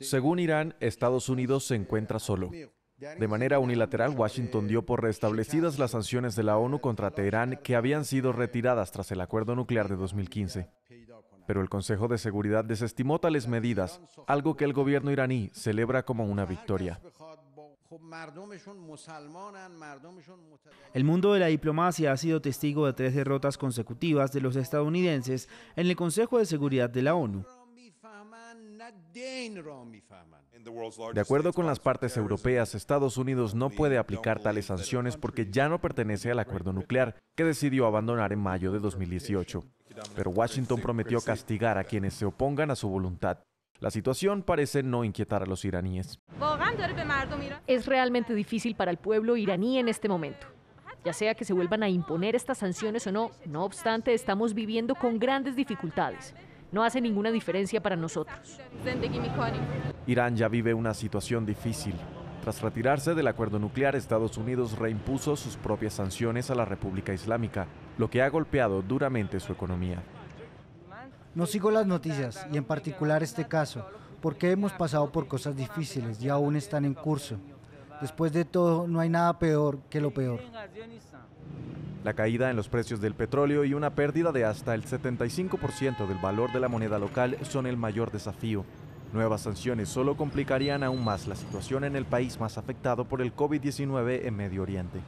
Según Irán, Estados Unidos se encuentra solo. De manera unilateral, Washington dio por restablecidas las sanciones de la ONU contra Teherán que habían sido retiradas tras el acuerdo nuclear de 2015. Pero el Consejo de Seguridad desestimó tales medidas, algo que el gobierno iraní celebra como una victoria. El mundo de la diplomacia ha sido testigo de tres derrotas consecutivas de los estadounidenses en el Consejo de Seguridad de la ONU. De acuerdo con las partes europeas, Estados Unidos no puede aplicar tales sanciones porque ya no pertenece al acuerdo nuclear que decidió abandonar en mayo de 2018. Pero Washington prometió castigar a quienes se opongan a su voluntad. La situación parece no inquietar a los iraníes. Es realmente difícil para el pueblo iraní en este momento. Ya sea que se vuelvan a imponer estas sanciones o no, no obstante, estamos viviendo con grandes dificultades no hace ninguna diferencia para nosotros. Irán ya vive una situación difícil. Tras retirarse del acuerdo nuclear, Estados Unidos reimpuso sus propias sanciones a la República Islámica, lo que ha golpeado duramente su economía. No sigo las noticias, y en particular este caso, porque hemos pasado por cosas difíciles y aún están en curso. Después de todo, no hay nada peor que lo peor. La caída en los precios del petróleo y una pérdida de hasta el 75% del valor de la moneda local son el mayor desafío. Nuevas sanciones solo complicarían aún más la situación en el país más afectado por el COVID-19 en Medio Oriente.